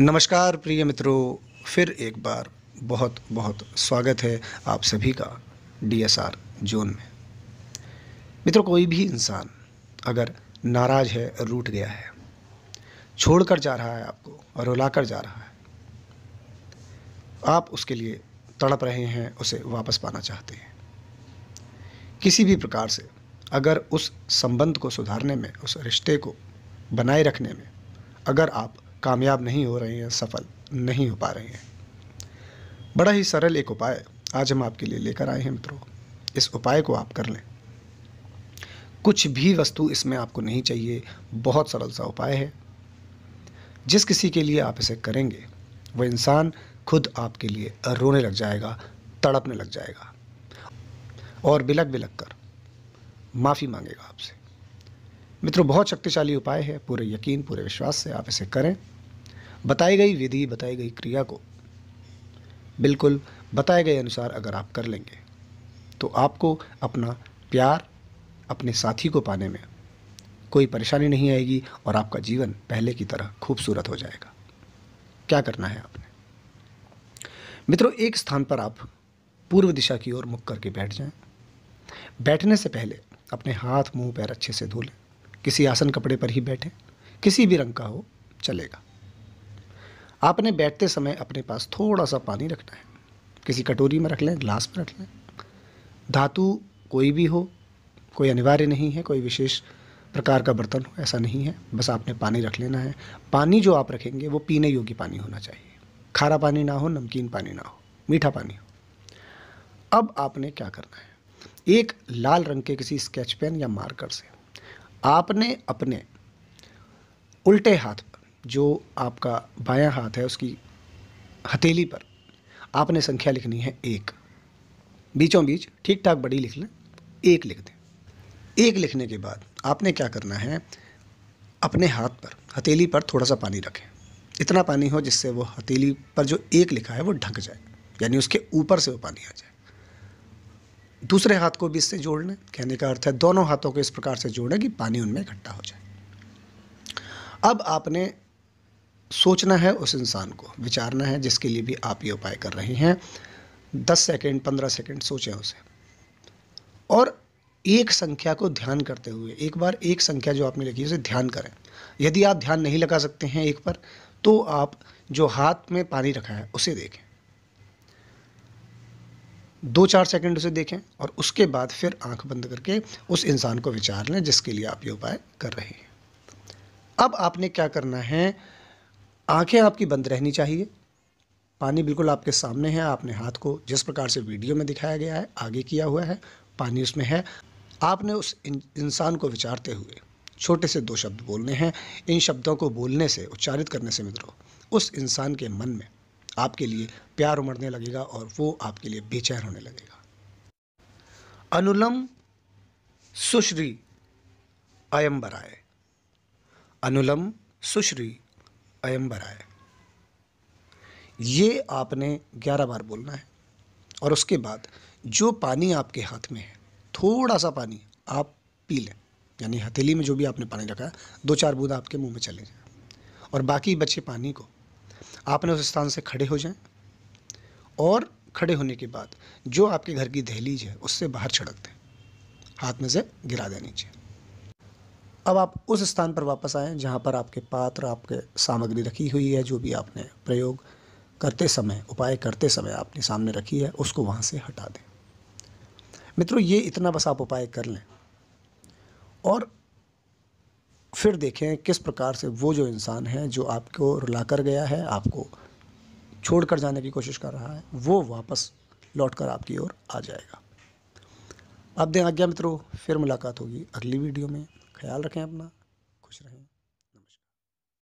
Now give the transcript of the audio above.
नमस्कार प्रिय मित्रों फिर एक बार बहुत बहुत स्वागत है आप सभी का डीएसआर जोन में मित्रों कोई भी इंसान अगर नाराज़ है रूठ गया है छोड़ कर जा रहा है आपको और रुलाकर जा रहा है आप उसके लिए तड़प रहे हैं उसे वापस पाना चाहते हैं किसी भी प्रकार से अगर उस संबंध को सुधारने में उस रिश्ते को बनाए रखने में अगर आप कामयाब नहीं हो रहे हैं सफल नहीं हो पा रहे हैं बड़ा ही सरल एक उपाय आज हम आपके लिए लेकर आए हैं मित्रों इस उपाय को आप कर लें कुछ भी वस्तु इसमें आपको नहीं चाहिए बहुत सरल सा उपाय है जिस किसी के लिए आप इसे करेंगे वह इंसान खुद आपके लिए रोने लग जाएगा तड़पने लग जाएगा और बिलक बिलक कर माफ़ी मांगेगा आपसे मित्रों बहुत शक्तिशाली उपाय है पूरे यकीन पूरे विश्वास से आप इसे करें बताई गई विधि बताई गई क्रिया को बिल्कुल बताए गए अनुसार अगर आप कर लेंगे तो आपको अपना प्यार अपने साथी को पाने में कोई परेशानी नहीं आएगी और आपका जीवन पहले की तरह खूबसूरत हो जाएगा क्या करना है आपने मित्रों एक स्थान पर आप पूर्व दिशा की ओर मुख करके बैठ जाएं। बैठने से पहले अपने हाथ मुंह पैर अच्छे से धो लें किसी आसन कपड़े पर ही बैठें किसी भी रंग का हो चलेगा आपने बैठते समय अपने पास थोड़ा सा पानी रखना है किसी कटोरी में रख लें ग्लास में रख लें धातु कोई भी हो कोई अनिवार्य नहीं है कोई विशेष प्रकार का बर्तन हो ऐसा नहीं है बस आपने पानी रख लेना है पानी जो आप रखेंगे वो पीने योग्य पानी होना चाहिए खारा पानी ना हो नमकीन पानी ना हो मीठा पानी हो अब आपने क्या करना है एक लाल रंग के किसी स्केच पेन या मार्कर से आपने अपने उल्टे हाथ पर जो आपका बायां हाथ है उसकी हथेली पर आपने संख्या लिखनी है एक बीचों बीच ठीक ठाक बड़ी लिख लें एक लिख दें एक लिखने के बाद आपने क्या करना है अपने हाथ पर हथेली पर थोड़ा सा पानी रखें इतना पानी हो जिससे वो हथेली पर जो एक लिखा है वो ढक जाए यानी उसके ऊपर से वो पानी आ जाए दूसरे हाथ को भी इससे जोड़ना कहने का अर्थ है दोनों हाथों को इस प्रकार से जोड़ें कि पानी उनमें इकट्ठा हो जाए अब आपने सोचना है उस इंसान को विचारना है जिसके लिए भी आप ये उपाय कर रहे हैं दस सेकेंड पंद्रह सेकेंड सोचें उसे और एक संख्या को ध्यान करते हुए एक बार एक संख्या जो आपने लिखी है उसे ध्यान करें यदि आप ध्यान नहीं लगा सकते हैं एक पर तो आप जो हाथ में पानी रखा है उसे देखें दो चार सेकंड उसे देखें और उसके बाद फिर आंख बंद करके उस इंसान को विचार लें जिसके लिए आप ये उपाय कर रहे हैं अब आपने क्या करना है आंखें आपकी बंद रहनी चाहिए पानी बिल्कुल आपके सामने है आपने हाथ को जिस प्रकार से वीडियो में दिखाया गया है आगे किया हुआ है पानी उसमें है आपने उस इंसान को विचारते हुए छोटे से दो शब्द बोलने हैं इन शब्दों को बोलने से उच्चारित करने से मित्रों उस इंसान के मन में आपके लिए प्यार उमड़ने लगेगा और वो आपके लिए बेचैन होने लगेगा अनुलम सुश्री अयम बराय अनुलम सुश्री अयम बराय ये आपने ग्यारह बार बोलना है और उसके बाद जो पानी आपके हाथ में है थोड़ा सा पानी आप पी लें यानी हथेली में जो भी आपने पानी रखा है दो चार बूंद आपके मुंह में चले जाए और बाकी बचे पानी को आपने उस स्थान से खड़े हो जाएं और खड़े होने के बाद जो आपके घर की दहलीज है उससे बाहर छिड़क दें हाथ में से गिरा देनी नीचे अब आप उस स्थान पर वापस आएँ जहाँ पर आपके पात्र आपके सामग्री रखी हुई है जो भी आपने प्रयोग करते समय उपाय करते समय आपने सामने रखी है उसको वहाँ से हटा दें मित्रों ये इतना बस आप उपाय कर लें और फिर देखें किस प्रकार से वो जो इंसान है जो आपको रुला कर गया है आपको छोड़ कर जाने की कोशिश कर रहा है वो वापस लौट कर आपकी ओर आ जाएगा आप दें आज्ञा मित्रों फिर मुलाकात होगी अगली वीडियो में ख्याल रखें अपना खुश रहें